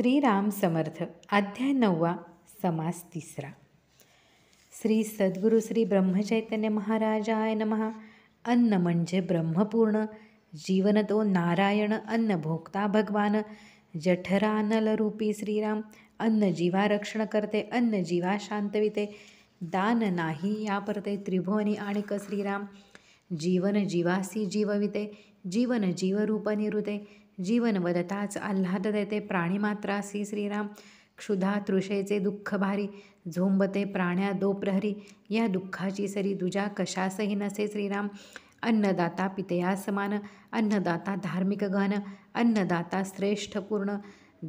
श्रीराम समर्थ अध्याय नववा समास तिसरा श्री सद्गुरु श्री ब्रह्मचैतन्य महाराजाय नमः अन्न म्हणजे ब्रह्मपूर्ण जीवन तो नारायण अन्न भोक्ता भगवान जठरानलरूपी श्रीराम अन्न जीवा रक्षण करते अन्न जीवा शांतविते दान नाही यापरते त्रिभुवनी आणिक श्रीराम जीवन जीवासी जीवविते जीवन जीवरूप निरुते जीवन वदताच आल्हाद देते प्राणीमात्रा श्री श्रीराम क्षुधा तृषेचे दुःख भारी झोंबते प्राण्या दो प्रहरी या दुःखाची सरी दुजा कशासही नसे श्रीराम अन्नदाता पितया समान अन्नदाता धार्मिक गण अन्नदाता श्रेष्ठ पूर्ण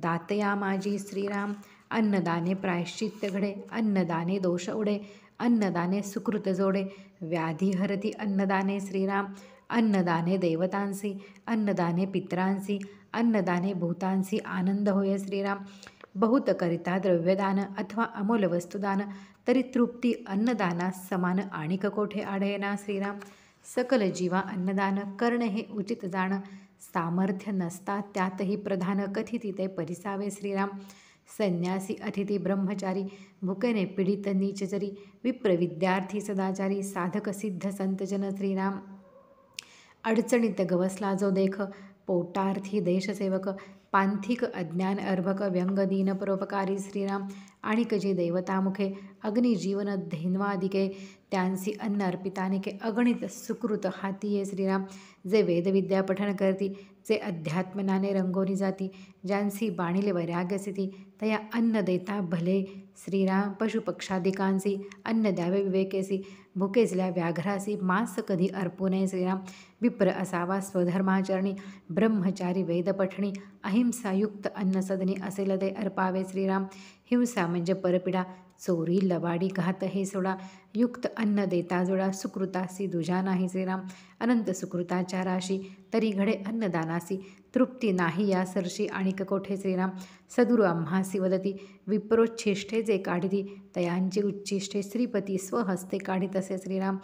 दातया माजी श्रीराम अन्नदाने प्रायश्चित्त घडे अन्नदाने दोष उडे अन्नदाने सुकृत जोडे व्याधी हरती अन्नदाने श्रीराम अन्नदाने देवतांसी अन्नदाने पित्रांसी अन्नदाने भूतांसी आनंद होय श्रीराम बहुत करिता द्रव्यदान अथवा अमोल वस्तुदान तरी तृप्ती अन्नदानास समान आणिक कोठे आढळेना श्रीराम सकल जीवा अन्नदान कर्ण हे उचित जाण सामर्थ्य नसता त्यातही प्रधान कथिती ते परिसावे श्रीराम संन्यासी अतिथी ब्रह्मचारी भुकेने पीडित नीचचरी विप्रविद्यार्थी सदाचारी साधक सिद्ध संतजन श्रीराम अडचणीत गवसला जो देख पोटार्थी देशसेवक पांथिक अज्ञान अर्भक व्यंगदीन परोपकारी श्रीराम आणि कजी देवतामुखे अग्निजीवन धेन्वादिके त्यांसी अन्न अर्पितानिके अगणित सुकृत हाती श्रीराम जे विद्या पठन करती जे अध्यात्मनाने रंगोनी जाती ज्यांसी बाणीले वैराग्यसिती तया अन्न देता भले श्रीराम पशुपक्षादिकांसी अन्न द्यावे विवेकेसी भुकेजल्या व्याघ्रासी मांस कधी अर्पू नये श्रीराम विप्र असावा स्वधर्माचरणी ब्रह्मचारी वेदपठणी अहिंसायुक्त अन्नसदनी असेल ते अर्पावे श्रीराम हिंसा म्हणजे परपिडा चोरी लबाडी घात हे सोडा युक्त अन्न देता जोडा सुकृतासी दुजा नाही जे राम अनंत सुकृताच्या राशी तरी घडे अन्नदानासी तृप्ती नाही या सरशी आणि ककोठे श्रीराम सदुरु आम्हासी वदती विप्रोच्छिष्ठे जे काढिती तयांची उच्छिष्ठे श्रीपती स्वहस्ते काढित असे श्रीराम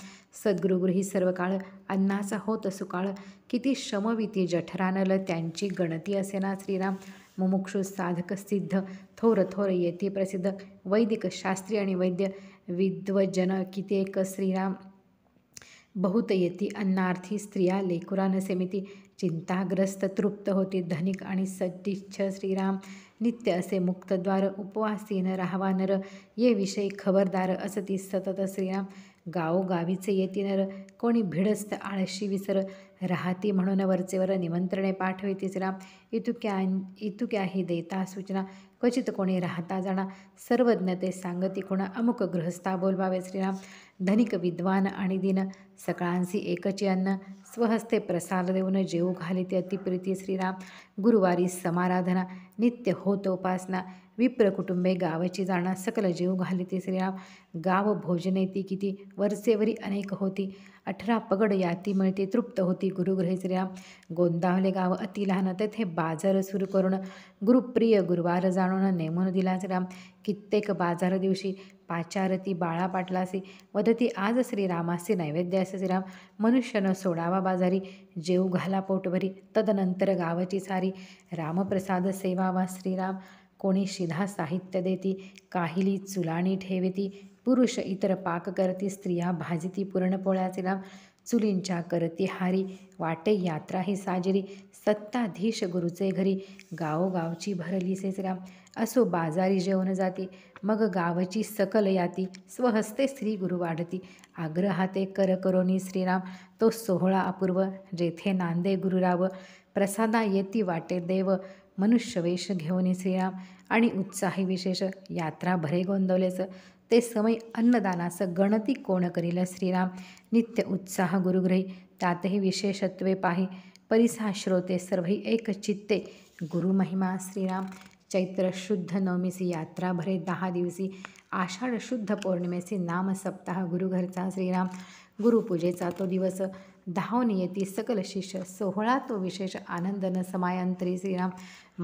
सद्गुरुगृही सर्व काळ अन्नाचा होत सुकाळ किती श्रमविती जठरानल त्यांची गणती असेना श्रीराम मुमुक्षु साधक सिद्ध थोर थोर येथे प्रसिद्ध वैदिक शास्त्री आणि वैद्य विद्वजन कित्येक श्रीराम बहुत येती अन्नार्थी स्त्रिया लेकुरान नसेमिती चिंताग्रस्त तृप्त होती धनिक आणि सदिच्छ श्रीराम नित्य असे मुक्तद्वार उपवासीन राहवानर ये विषयी खबरदार असती सतत श्रीराम गावोगावीचे नर कोणी भिडस्त आळशी विसर राहती म्हणून वरचेवर निमंत्रणे राम इतुक्या ही देता सूचना क्वचित कोणी राहता जाणा सर्वज्ञ ते सांगती कोणा अमुक गृहस्था बोलवावे श्रीराम धनिक विद्वान आणि दिन सकाळांशी एकचे अन्न स्वहस्ते प्रसाद देऊन जेऊ ते अतिप्रिती श्रीराम गुरुवारी समाराधना नित्य होतोपासना विप्र कुटुंबे गावाची जाणा सकल जीव घालिते श्रीराम गाव भोजने ती किती वर्षेवरी अनेक होती अठरा पगड याती मिळते तृप्त होती गुरुग्रहे श्रीराम गोंदावले गाव अति लहान तेथे बाजार सुरू करून गुरुप्रिय गुरुवार जाणून नेमून दिला श्रीराम कित्येक बाजार दिवशी पाचारती बाळा पाटलासी वदती आज श्रीरामासी नैवेद्य असे श्रीराम मनुष्यनं सोडावा बाजारी जेव घाला पोटभरी तदनंतर गावाची सारी रामप्रसाद सेवावा श्रीराम कोणी शिधा साहित्य देती काहिली चुलाणी ठेवती पुरुष इतर पाक करती स्त्रिया भाजिती पुरणपोळ्याचे लाभ चुलींच्या करती हारी वाटे यात्रा ही साजरी सत्ताधीश गुरुचे घरी गावोगावची भरली राम असो बाजारी जेवण जाती मग गावची सकल याती स्वहस्ते श्री गुरु वाढती आग्रहाते कर करोनी श्रीराम तो सोहळा अपूर्व जेथे नांदे गुरुराव प्रसादा येती वाटे देव मनुष्यवेश घेऊन श्रीराम आणि उत्साही विशेष यात्रा भरे गोंदवलेचं ते समय अन्नदानाचं गणती कोण करील श्रीराम नित्य उत्साह गुरुग्रही तातही विशेषत्वे पाहि परिसा श्रोते सर्वही एक चित्ते गुरुमहिमा श्रीराम चैत्र शुद्ध नवमीसी यात्रा भरे दहा दिवसी आषाढ शुद्ध पौर्णिमेचे नामसप्ताह गुरुघरचा श्रीराम गुरुपूजेचा तो दिवस धाव येते सकल शिष्य सोहळा तो विशेष आनंदन समायांत्री श्रीराम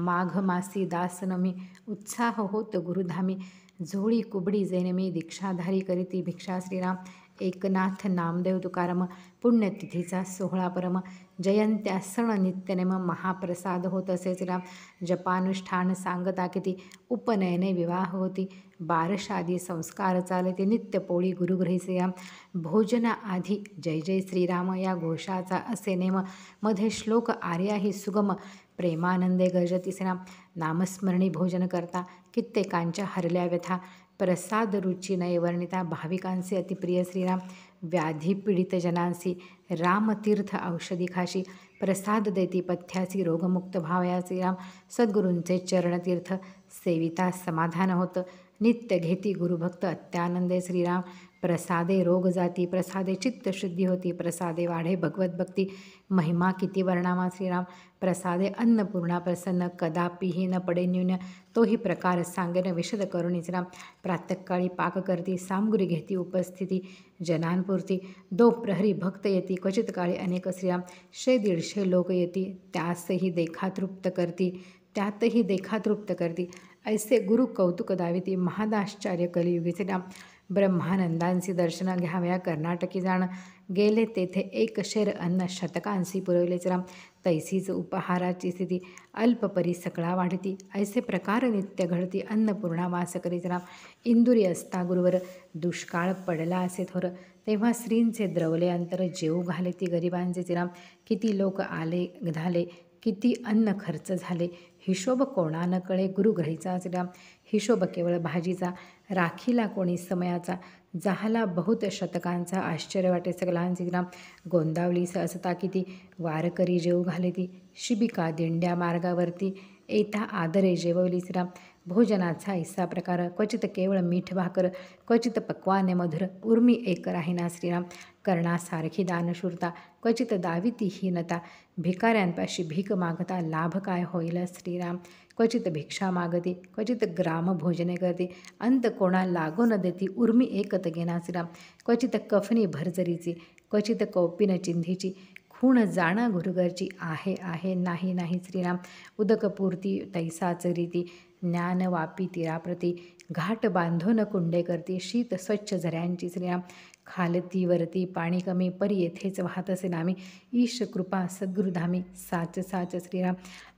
माघ मासी दासनमी उत्साह होत गुरुधामी झोळी कुबडी जैन मी दीक्षाधारी करीती भिक्षा श्रीराम एकनाथ नामदेव तुकारम पुण्यतिथीचा सोहळा परम जयंत्या सण नित्यनेम महाप्रसाद होत असे श्रीराम जपानुष्ठान सांगता किती उपनयने विवाह होती बारशादी संस्कार चालते नित्यपोळी गुरुग्रही श्रीराम आधी जय जय श्रीराम या घोषाचा असे नेम मध्ये श्लोक आर्याही सुगम प्रेमानंदे सेना नामस्मरणी भोजन करता कित्येकांच्या हरल्या व्यथा प्रसाद रुची वर्णिता भाविकांसी अतिप्रिय श्रीराम व्याधीपीडित जनांसी रामतीर्थ औषधी खाशी प्रसाद देती पथ्यासी रोगमुक्त श्रीराम राम सद्गुरूंचे चरणतीर्थ सेविता समाधान होत नित्य घेती गुरुभक्त अत्यानंदे श्रीराम प्रसादे रोग जाती प्रसादे चित्तशुद्धी होती प्रसादे वाढे भगवत भक्ती महिमा किती वर्णामा श्रीराम प्रसादे अन्नपूर्णा प्रसन्न कदापिही न पडे न्यून तोही प्रकार सांगेन विशद राम पाक करती सामग्री घेती उपस्थिती जनांपुरती दो प्रहरी भक्त येती क्वचित काळी अनेक स्त्रिया शे दीडशे लोक येती त्यासही देखातृप्त करती त्यातही देखातृप्त करती ऐसे गुरु कौतुक महादाचार्य महादाश्चार्य कलियुगीचे ब्रह्मानंदांची दर्शन घ्याव्या कर्नाटकी जाण गेले तेथे एक शेर अन्न शतकांशी पुरवलेच राम तैसीच उपहाराची स्थिती अल्पपरी सकळा वाढती ऐसे प्रकार नित्य घडती अन्नपूर्णा वास करीत राम इंदुरी असता गुरुवर दुष्काळ पडला असे थोर तेव्हा स्त्रींचे द्रवले अंतर जेऊ घाले ती गरिबांचे तिराम किती लोक आले झाले किती अन्न खर्च झाले हिशोब कोणा न कळे गुरुग्रहीचा श्रीराम हिशोब केवळ भाजीचा राखीला कोणी समयाचा जहाला बहुत शतकांचा आश्चर्य वाटे सगलांची ग्राम गोंदावली सहसता किती वारकरी जेऊ घाले ती शिबिका दिंड्या मार्गावरती येता आदरे जेवली राम भोजनाचा हिस्सा प्रकार क्वचित केवळ मीठ भाकर क्वचित पक्वाने मधुर उर्मी एक राहिना ना श्रीराम कर्णासारखी दानशूरता क्वचित दाविती हीनता भिकाऱ्यांपाशी भीक मागता लाभ काय होईल श्रीराम क्वचित भिक्षा मागते क्वचित ग्राम भोजने करते अंत कोणा लागो न देती उर्मी एकत घेना श्रीराम क्वचित कफनी भरजरीची क्वचित कौपिन चिंधीची खूण जाणा गुरुगरची आहे आहे नाही नाही श्रीराम उदकपूर्ती तैसाच रीती ज्ञान वापी तीराप्रती घाट बांधून कुंडे करती शीत स्वच्छ झऱ्यांची श्रीराम खालती वरती पाणी कमी परी येथेच असे नामी ईश कृपा सद्गुरुधामी साच साच श्रीराम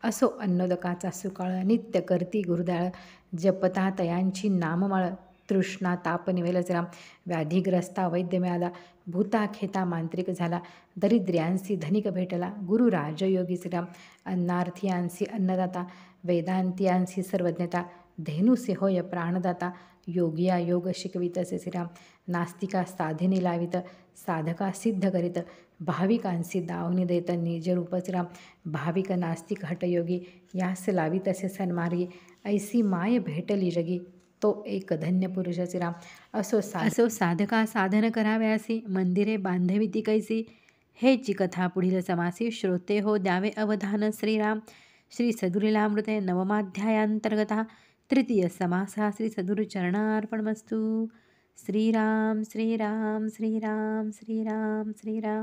असो अन्नोदकाचा सुकाळ नित्य करती गुरुदाळ जपता तयांची नाममाळ तृष्णा ताप निवेल राम व्याधीग्रस्ता वैद्य मिळाला भूता खेता मांत्रिक झाला दरिद्र्यांशी धनिक भेटला गुरु राजयोगी श्रीराम अन्नार्थियांसी अन्नदाता वेदांतियांसी सर्वज्ञता धेनुसे होय प्राणदाता योगिया योग असे श्रीराम नास्तिका साधिनी लावित साधका सिद्ध करीत भाविकांसी दावनी देत निजरूप श्रीराम भाविक नास्तिक हटयोगी यास लावित असे सन्मार्गी ऐसी माय भेटली जगी तो एक धन्य पुरुष श्रीराम असो सा असो साधका साधन कराव्यासी मंदिरे बांधवी ती कैसी हे कथा पुढील समासी श्रोते हो द्यावे अवधान श्रीराम श्री सद्गुलीलामृते नवमाध्यायांतर्गत तृतीय समासा श्री श्रीराम श्रीराम श्रीराम श्रीराम श्रीराम